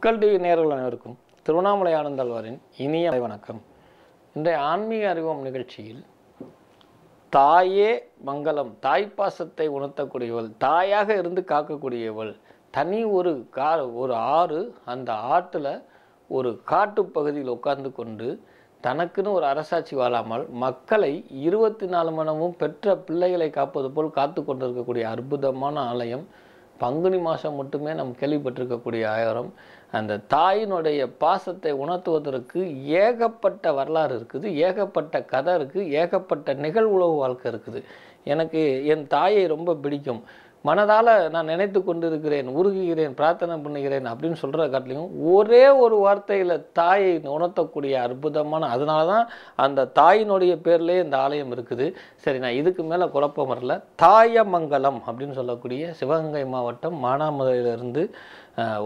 மக்கள் டிவி நேர்கள் அனைவருக்கும் திருவண்ணாமலை ஆனந்தல்வாரின் இனிய வணக்கம் இன்றைய ஆன்மீக அறிவம் நிகழ்ச்சியில் தாயே மங்களம் தாய்ப்பாசத்தை உணர்த்தக்கூடியவள் தாயாக இருந்து காக்கக்கூடியவள் தனி ஒரு கா ஒரு ஆறு அந்த ஆற்றில் ஒரு காட்டு பகுதியில் உட்கார்ந்து கொண்டு தனக்குன்னு ஒரு அரசாட்சி வாழாமல் மக்களை இருபத்தி நாலு மணமும் பெற்ற பிள்ளைகளை காப்பது போல் காத்து கொண்டிருக்கக்கூடிய அற்புதமான ஆலயம் பங்குனி மாதம் மட்டுமே நம்ம கேள்விப்பட்டிருக்கக்கூடிய ஆயிரம் அந்த தாயினுடைய பாசத்தை உணர்த்துவதற்கு ஏகப்பட்ட வரலாறு இருக்குது ஏகப்பட்ட கதை இருக்குது ஏகப்பட்ட நிகழ்வுளவு வாழ்க்கை இருக்குது எனக்கு என் தாயை ரொம்ப பிடிக்கும் மனதால் நான் நினைத்து கொண்டிருக்கிறேன் உருகுகிறேன் பிரார்த்தனை பண்ணுகிறேன் அப்படின்னு சொல்கிற காட்டிலையும் ஒரே ஒரு வார்த்தையில் தாயை உணர்த்தக்கூடிய அற்புதமான அதனால தான் அந்த தாயினுடைய பேர்லேயே இந்த ஆலயம் இருக்குது சரி நான் இதுக்கு மேலே குழப்பம் வரல தாயமங்கலம் அப்படின்னு சொல்லக்கூடிய சிவகங்கை மாவட்டம் மானாமதுரையிலிருந்து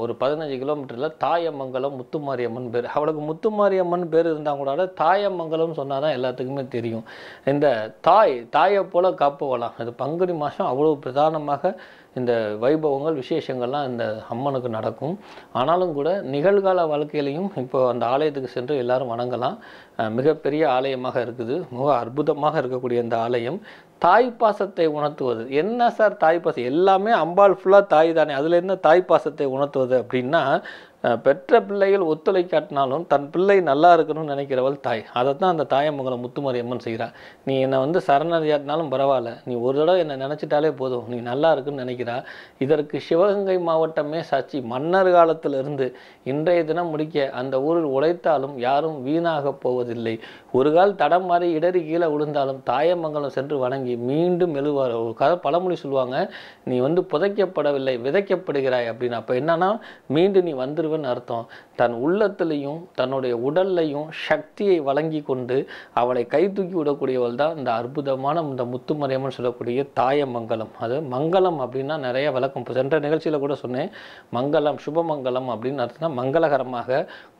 ஒரு பதினஞ்சு கிலோமீட்டரில் தாயமங்கலம் முத்துமாரியம்மன் பேர் அவளுக்கு முத்துமாரியம்மன் பேர் இருந்தால் கூட தாயமங்கலம் சொன்னால் தான் எல்லாத்துக்குமே தெரியும் இந்த தாய் தாயை போல் காப்புவலாம் அது பங்குனி மாதம் அவ்வளோ பிரதானமாக இந்த வைபவங்கள் விசேஷங்கள்லாம் இந்த அம்மனுக்கு நடக்கும் ஆனாலும் கூட நிகழ்கால வாழ்க்கையிலையும் இப்போ அந்த ஆலயத்துக்கு சென்று எல்லாரும் வணங்கலாம் மிகப்பெரிய ஆலயமாக இருக்குது மிக அற்புதமாக இருக்கக்கூடிய இந்த ஆலயம் தாய் பாசத்தை உணர்த்துவது என்ன சார் தாய் பாசம் எல்லாமே அம்பாள் ஃபுல்லாக தாய் தானே அதில் என்ன தாய் பாசத்தை உணர்த்துவது அப்படின்னா பெற்ற பிள்ளைகள் ஒத்துழை காட்டினாலும் தன் பிள்ளை நல்லா இருக்கணும்னு நினைக்கிறவள் தாய் அதை தான் அந்த தாயமங்கலம் முத்துமாரி அம்மன் செய்கிறாள் நீ என்னை வந்து சரணதியாட்டினாலும் பரவாயில்ல நீ ஒரு தடவை என்னை நினச்சிட்டாலே போதும் நீ நல்லா இருக்குன்னு நினைக்கிறா இதற்கு சிவகங்கை மாவட்டமே சாட்சி மன்னர் காலத்திலிருந்து இன்றைய தினம் முடிக்க அந்த ஊரில் உழைத்தாலும் யாரும் வீணாக போவதில்லை ஒரு கால் தடம் மாறி இடறி கீழே விழுந்தாலும் தாயமங்கலம் சென்று வணங்கி மீண்டும் எழுவார் ஒரு கதை பழமொழி சொல்லுவாங்க நீ வந்து புதைக்கப்படவில்லை விதைக்கப்படுகிறாய் அப்படின்னு அப்போ என்னன்னா மீண்டும் நீ வந்துடுவ பெற்றவன் அர்த்தம் தன் உள்ளத்திலையும் தன்னுடைய உடல்லையும் சக்தியை வழங்கி கொண்டு அவளை கை தூக்கி விடக்கூடியவள் தான் இந்த அற்புதமான இந்த முத்துமரியம்னு சொல்லக்கூடிய தாய அது மங்கலம் அப்படின்னா நிறைய விளக்கம் சென்ற நிகழ்ச்சியில் கூட சொன்னேன் மங்களம் சுபமங்கலம் அப்படின்னு அர்த்தம்னா மங்களகரமாக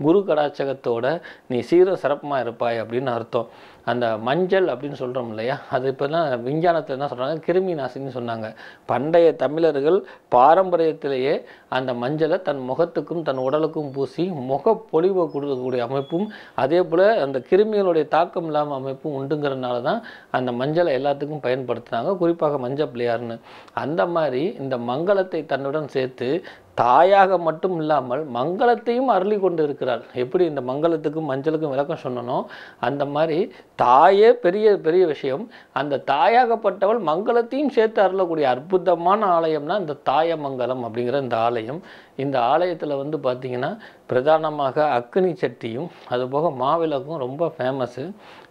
குரு கடாச்சகத்தோட நீ சீர சிறப்பமாக இருப்பாய் அப்படின்னு அர்த்தம் அந்த மஞ்சள் அப்படின்னு சொல்கிறோம் இல்லையா அது இப்போ தான் விஞ்ஞானத்தில் என்ன சொல்கிறாங்க கிருமி நாசின்னு சொன்னாங்க பண்டைய தமிழர்கள் பாரம்பரியத்திலேயே அந்த மஞ்சளை தன் முகத்துக்கும் தன் உடலுக்கும் பூசி முக பொலிவை கொடுக்கக்கூடிய அமைப்பும் அதே போல் அந்த கிருமிகளுடைய தாக்கம் இல்லாமல் அமைப்பும் உண்டுங்கிறதுனால தான் அந்த மஞ்சளை எல்லாத்துக்கும் பயன்படுத்துனாங்க குறிப்பாக மஞ்சள் பிள்ளையார்னு அந்த மாதிரி இந்த மங்களத்தை தன்னுடன் சேர்த்து தாயாக மட்டும் இல்லாமல் மங்களத்தையும் அருளி கொண்டு இருக்கிறாள் எப்படி இந்த மங்களத்துக்கும் மஞ்சளுக்கும் விளக்கம் சொன்னனோ அந்த மாதிரி தாயே பெரிய பெரிய விஷயம் அந்த தாயாகப்பட்டவள் மங்களத்தையும் சேர்த்து அருளக்கூடிய அற்புதமான ஆலயம்னா இந்த தாயமங்கலம் அப்படிங்கிற இந்த ஆலயம் இந்த ஆலயத்தில் வந்து பார்த்திங்கன்னா பிரதானமாக அக்னி சட்டியும் அதுபோக மாவிளக்கும் ரொம்ப ஃபேமஸ்ஸு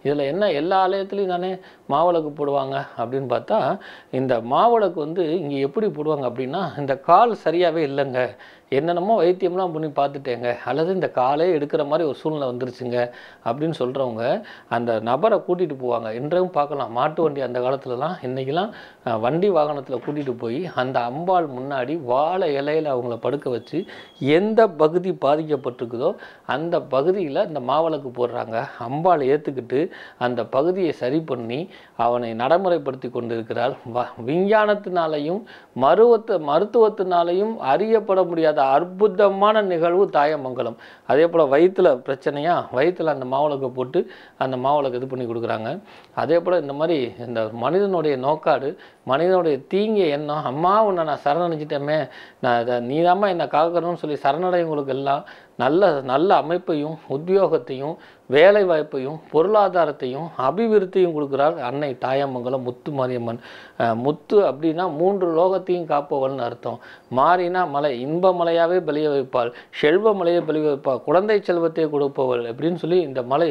இதில் என்ன எல்லா ஆலயத்துலேயும் தானே மாவிளக்கு போடுவாங்க அப்படின்னு பார்த்தா இந்த மாவிளக்கு வந்து இங்கே எப்படி போடுவாங்க அப்படின்னா இந்த கால் சரியாகவே இல்லைங்க என்னென்னமோ வைத்தியம்லாம் பண்ணி பார்த்துட்டேங்க அல்லது இந்த காலே எடுக்கிற மாதிரி ஒரு சூழ்நிலை வந்துருச்சுங்க அப்படின்னு சொல்கிறவங்க அந்த நபரை கூட்டிகிட்டு போவாங்க இன்றையும் பார்க்கலாம் மாட்டு வண்டி அந்த காலத்துலலாம் இன்றைக்கெலாம் வண்டி வாகனத்தில் கூட்டிகிட்டு போய் அந்த அம்பாள் முன்னாடி வாழை இலையில் அவங்கள படுக்க வச்சு எந்த பகுதி பாதிக்கப்பட்டிருக்குதோ அந்த பகுதியில் இந்த மாவிளக்கு போடுறாங்க அம்பாளை ஏற்றுக்கிட்டு அந்த பகுதியை சரி பண்ணி அவனை நடைமுறைப்படுத்தி கொண்டிருக்கிறார் விஞ்ஞானத்தினாலையும் மருவத்து மருத்துவத்தினாலையும் அறியப்பட முடியாத அற்புதமான நிகழ்வு தாயமங்கலம் அதே போல் வயிற்றில் பிரச்சனையாக வயிற்றில் அந்த மாவிளக்கு போட்டு அந்த மாவிளக்கு இது பண்ணி கொடுக்குறாங்க அதே போல் இந்த மாதிரி இந்த மனிதனுடைய நோக்காடு மனிதனுடைய தீங்கிய எண்ணம் அம்மா உன்னை நான் சரணடைஞ்சிட்டேமே நான் நீதாம்மா என்னை காக்கணும்னு சொல்லி சரணடைவங்களுக்கு எல்லாம் நல்ல நல்ல அமைப்பையும் உத்தியோகத்தையும் வேலை வாய்ப்பையும் பொருளாதாரத்தையும் அபிவிருத்தியும் கொடுக்குறார் அன்னை தாயமங்கலம் முத்து மாரியம்மன் முத்து அப்படின்னா மூன்று லோகத்தையும் காப்பவள்னு அர்த்தம் மாறினா மலை இன்ப மலையாகவே பலிய வைப்பாள் செல்வ மலையை பலிய வைப்பாள் குழந்தை செல்வத்தை கொடுப்பவள் அப்படின்னு சொல்லி இந்த மலை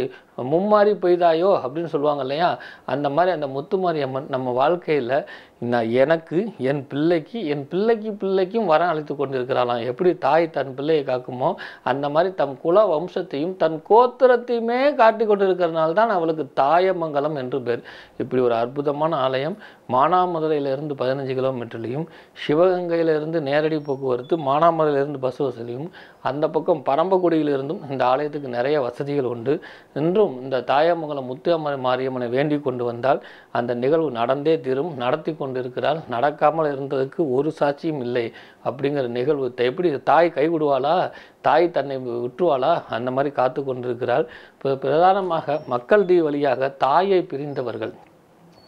மும்மாறி பெய்தாயோ அப்படின்னு சொல்லுவாங்க இல்லையா அந்த மாதிரி அந்த அம்மன் நம்ம வாழ்க்கையில் நான் எனக்கு என் பிள்ளைக்கு என் பிள்ளைக்கு பிள்ளைக்கும் வரம் அழைத்து கொண்டிருக்கிறாளாம் எப்படி தாய் தன் பிள்ளையை காக்குமோ அந்த மாதிரி தம் குல வம்சத்தையும் தன் கோத்திரத்தையுமே காட்டி கொண்டிருக்கிறதுனால தான் அவளுக்கு தாயமங்கலம் என்று பேர் இப்படி ஒரு அற்புதமான ஆலயம் மானாமதுரையிலிருந்து பதினஞ்சு கிலோமீட்டர்லேயும் சிவகங்கையிலிருந்து நேரடி போக்குவரத்து மானாமதுரையிலிருந்து பஸ் வசதியும் அந்த பக்கம் பரம்பக்குடியிலிருந்தும் இந்த ஆலயத்துக்கு நிறைய வசதிகள் உண்டு இன்று இன்றும் இந்த தாயமங்கலம் முத்து அம்மன் மாரியம்மனை வேண்டி கொண்டு வந்தால் அந்த நிகழ்வு நடந்தே தீரும் நடத்தி கொண்டிருக்கிறார் நடக்காமல் இருந்ததுக்கு ஒரு சாட்சியும் இல்லை அப்படிங்கிற நிகழ்வு எப்படி தாய் கைவிடுவாளா தாய் தன்னை விட்டுவாளா அந்த மாதிரி காத்து கொண்டிருக்கிறாள் பிரதானமாக மக்கள் தீ வழியாக தாயை பிரிந்தவர்கள்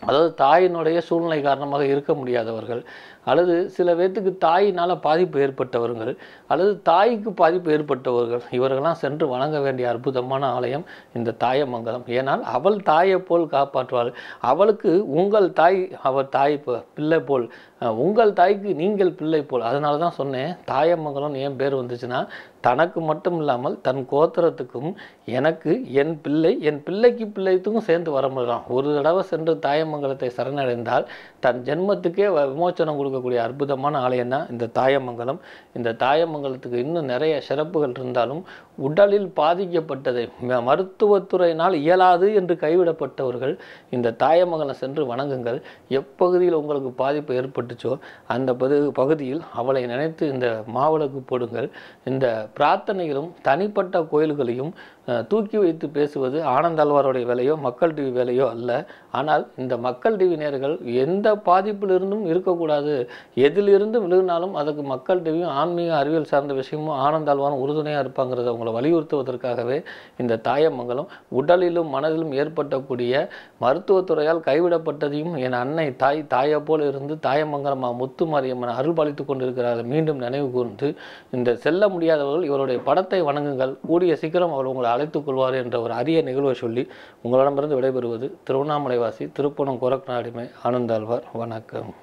அதாவது தாயினுடைய சூழ்நிலை காரணமாக இருக்க முடியாதவர்கள் அல்லது சில பேர்த்துக்கு தாயினால் பாதிப்பு ஏற்பட்டவர்கள் அல்லது தாய்க்கு பாதிப்பு ஏற்பட்டவர்கள் இவர்களாம் சென்று வணங்க வேண்டிய அற்புதமான ஆலயம் இந்த தாயமங்கலம் ஏனால் அவள் தாயை போல் காப்பாற்றுவாள் அவளுக்கு உங்கள் தாய் அவள் தாய் பிள்ளை போல் உங்கள் தாய்க்கு நீங்கள் பிள்ளை போல் அதனால தான் சொன்னேன் தாயமங்கலம் ஏன் பேர் வந்துச்சுன்னா தனக்கு மட்டும் இல்லாமல் தன் கோத்திரத்துக்கும் எனக்கு என் பிள்ளை என் பிள்ளைக்கு பிள்ளைத்துக்கும் சேர்ந்து வர முடியலாம் ஒரு தடவை சென்று தாயமங்கலத்தை சரணடைந்தால் தன் ஜென்மத்துக்கே விமோச்சனம் கொடுக்க கொடுக்கக்கூடிய அற்புதமான ஆலயம் தான் இந்த தாயமங்கலம் இந்த தாயமங்கலத்துக்கு இன்னும் நிறைய சிறப்புகள் இருந்தாலும் உடலில் பாதிக்கப்பட்டதை மருத்துவத்துறையினால் இயலாது என்று கைவிடப்பட்டவர்கள் இந்த தாயமங்கலம் சென்று வணங்குங்கள் எப்பகுதியில் உங்களுக்கு பாதிப்பு ஏற்பட்டுச்சோ அந்த பகுதியில் அவளை நினைத்து இந்த மாவிளக்கு போடுங்கள் இந்த பிரார்த்தனைகளும் தனிப்பட்ட கோயில்களையும் தூக்கி வைத்து பேசுவது ஆனந்தாழ்வாருடைய வேலையோ மக்கள் டிவி வேலையோ அல்ல ஆனால் இந்த மக்கள் டிவி நேர்கள் எந்த பாதிப்பிலிருந்தும் இருக்கக்கூடாது எதிலிருந்து விழுகினாலும் அதுக்கு மக்கள்கிட்டையும் ஆன்மீக அறிவியல் சார்ந்த விஷயமும் ஆனந்தாழ்வான உறுதுணையாக இருப்பாங்கிறத அவங்களை வலியுறுத்துவதற்காகவே இந்த தாயமங்கலம் உடலிலும் மனதிலும் ஏற்பட்டக்கூடிய மருத்துவத்துறையால் கைவிடப்பட்டதையும் என் அன்னை தாய் தாயை போல இருந்து தாயமங்கலமாக முத்து மாரியம்மன் அருள் பாலித்து கொண்டிருக்கிறார் மீண்டும் நினைவு கூர்ந்து இந்த செல்ல முடியாதவர்கள் இவருடைய படத்தை வணங்குங்கள் கூடிய சீக்கிரம் அவர் உங்களை அழைத்துக் கொள்வார் என்ற ஒரு அரிய நிகழ்வை சொல்லி உங்களிடமிருந்து விடைபெறுவது திருவண்ணாமலைவாசி திருப்பணம் கோரக்நாடிமை ஆனந்தாழ்வார் வணக்கம்